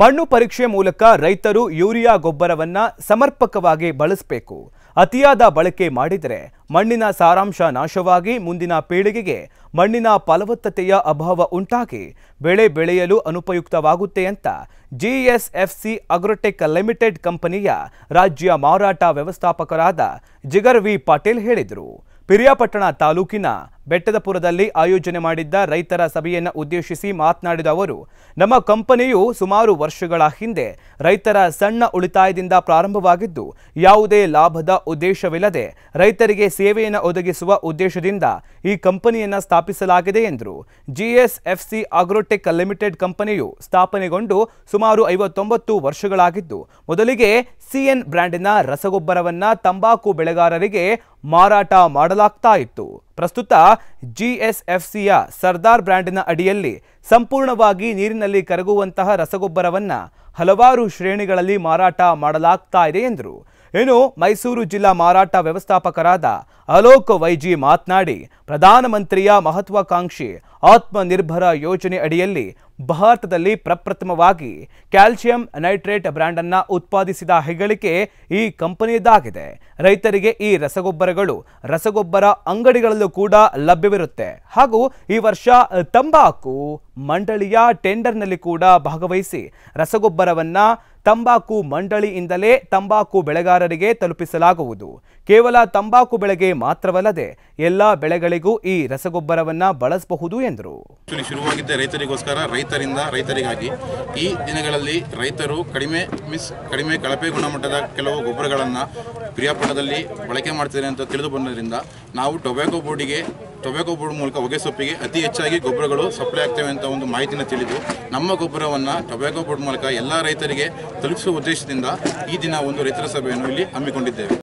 ಮಣ್ಣು ಪರೀಕ್ಷೆ ಮೂಲಕ ರೈತರು ಯೂರಿಯಾ ಗೊಬ್ಬರವನ್ನ ಸಮರ್ಪಕವಾಗಿ ಬಳಸಬೇಕು ಅತಿಯಾದ ಬಳಕೆ ಮಾಡಿದರೆ ಮಣ್ಣಿನ ಸಾರಾಂಶ ನಾಶವಾಗಿ ಮುಂದಿನ ಪೀಳಿಗೆಗೆ ಮಣ್ಣಿನ ಫಲವತ್ತತೆಯ ಅಭಾವ ಉಂಟಾಗಿ ಬೆಳೆ ಬೆಳೆಯಲು ಅನುಪಯುಕ್ತವಾಗುತ್ತೆ ಅಂತ ಜಿಎಸ್ಎಫ್ಸಿ ಅಗ್ರೋಟೆಕ್ ಲಿಮಿಟೆಡ್ ಕಂಪನಿಯ ರಾಜ್ಯ ಮಾರಾಟ ವ್ಯವಸ್ಥಾಪಕರಾದ ಜಿಗರ್ ಪಾಟೀಲ್ ಹೇಳಿದರು ಪಿರಿಯಾಪಟ್ಟಣ ತಾಲೂಕಿನ ಬೆಟ್ಟದಪುರದಲ್ಲಿ ಆಯೋಜನೆ ಮಾಡಿದ್ದ ರೈತರ ಸಭೆಯನ್ನು ಉದ್ದೇಶಿಸಿ ಮಾತನಾಡಿದ ಅವರು ನಮ್ಮ ಕಂಪನಿಯು ಸುಮಾರು ವರ್ಷಗಳ ಹಿಂದೆ ರೈತರ ಸಣ್ಣ ಉಳಿತಾಯದಿಂದ ಪ್ರಾರಂಭವಾಗಿದ್ದು ಯಾವುದೇ ಲಾಭದ ಉದ್ದೇಶವಿಲ್ಲದೆ ರೈತರಿಗೆ ಸೇವೆಯನ್ನು ಒದಗಿಸುವ ಉದ್ದೇಶದಿಂದ ಈ ಕಂಪನಿಯನ್ನು ಸ್ಥಾಪಿಸಲಾಗಿದೆ ಎಂದರು ಜಿಎಸ್ಎಫ್ಸಿ ಆಗ್ರೋಟೆಕ್ ಲಿಮಿಟೆಡ್ ಕಂಪನಿಯು ಸ್ಥಾಪನೆಗೊಂಡು ಸುಮಾರು ಐವತ್ತೊಂಬತ್ತು ವರ್ಷಗಳಾಗಿದ್ದು ಮೊದಲಿಗೆ ಸಿಎನ್ ಬ್ರ್ಯಾಂಡಿನ ರಸಗೊಬ್ಬರವನ್ನು ತಂಬಾಕು ಬೆಳೆಗಾರರಿಗೆ ಮಾರಾಟ ಮಾಡಲಾಗ್ತಾ ಇತ್ತು ಪ್ರಸ್ತುತ ಜಿಎಸ್ಎಫ್ಸಿಯ ಸರ್ದಾರ್ ಬ್ರ್ಯಾಂಡ್ನ ಅಡಿಯಲ್ಲಿ ಸಂಪೂರ್ಣವಾಗಿ ನೀರಿನಲ್ಲಿ ಕರಗುವಂತಹ ರಸಗೊಬ್ಬರವನ್ನು ಹಲವಾರು ಶ್ರೇಣಿಗಳಲ್ಲಿ ಮಾರಾಟ ಮಾಡಲಾಗ್ತಾ ಇದೆ ಎಂದರು ಇನ್ನು ಮೈಸೂರು ಜಿಲ್ಲಾ ಮಾರಾಟ ವ್ಯವಸ್ಥಾಪಕರಾದ ಅಲೋಕ್ ವೈಜಿ ಮಾತನಾಡಿ ಪ್ರಧಾನಮಂತ್ರಿಯ ಮಹತ್ವಾಕಾಂಕ್ಷಿ ಆತ್ಮನಿರ್ಭರ ಯೋಜನೆ ಅಡಿಯಲ್ಲಿ ಭಾರತದಲ್ಲಿ ಪ್ರಪ್ರಥಮವಾಗಿ ಕ್ಯಾಲ್ಸಿಯಂ ನೈಟ್ರೇಟ್ ಬ್ರ್ಯಾಂಡನ್ನು ಉತ್ಪಾದಿಸಿದ ಹೆಗಳಿಕೆ ಈ ಕಂಪನಿಯದ್ದಾಗಿದೆ ರೈತರಿಗೆ ಈ ರಸಗೊಬ್ಬರಗಳು ರಸಗೊಬ್ಬರ ಅಂಗಡಿಗಳಲ್ಲೂ ಕೂಡ ಲಭ್ಯವಿರುತ್ತೆ ಹಾಗೂ ಈ ವರ್ಷ ತಂಬಾಕು ಮಂಡಳಿಯ ಟೆಂಡರ್ನಲ್ಲಿ ಕೂಡ ಭಾಗವಹಿಸಿ ರಸಗೊಬ್ಬರವನ್ನು ತಂಬಾಕು ಮಂಡಳಿಯಿಂದಲೇ ತಂಬಾಕು ಬೆಳೆಗಾರರಿಗೆ ತಲುಪಿಸಲಾಗುವುದು ಕೇವಲ ತಂಬಾಕು ಬೆಳೆಗೆ ಮಾತ್ರವಲ್ಲದೆ ಎಲ್ಲ ಬೆಳೆಗಳಿಗೂ ಈ ರಸಗೊಬ್ಬರವನ್ನು ಬಳಸಬಹುದು ಎಂದರು ಶುರುವಾಗಿದ್ದ ರೈತರಿಗೋಸ್ಕರ ರೈತರಿಂದ ರೈತರಿಗಾಗಿ ಈ ದಿನಗಳಲ್ಲಿ ರೈತರು ಕಡಿಮೆ ಮಿಸ್ ಕಡಿಮೆ ಕಳಪೆ ಗುಣಮಟ್ಟದ ಕೆಲವು ಗೊಬ್ಬರಗಳನ್ನು ಕ್ರಿಯಾಪಟದಲ್ಲಿ ಬಳಕೆ ಮಾಡ್ತಿದ್ದಾರೆ ಅಂತ ತಿಳಿದು ಬಂದರಿಂದ ನಾವು ಟೊಬ್ಯಾಕೋ ಬೋರ್ಡಿಗೆ ಟೊಬ್ಯಾಕೋ ಬೋರ್ಡ್ ಮೂಲಕ ಹೊಗೆ ಸೊಪ್ಪಿಗೆ ಅತಿ ಹೆಚ್ಚಾಗಿ ಗೊಬ್ಬರಗಳು ಸಪ್ಲೈ ಆಗ್ತವೆ ಅಂತ ಒಂದು ಮಾಹಿತಿನ ತಿಳಿದು ನಮ್ಮ ಗೊಬ್ಬರವನ್ನು ಟೊಬ್ಯಾಕೋ ಬೋರ್ಡ್ ಮೂಲಕ ಎಲ್ಲ ರೈತರಿಗೆ ತಲುಪಿಸುವ ಉದ್ದೇಶದಿಂದ ಈ ದಿನ ಒಂದು ರೈತರ ಸಭೆಯನ್ನು ಇಲ್ಲಿ ಹಮ್ಮಿಕೊಂಡಿದ್ದೇವೆ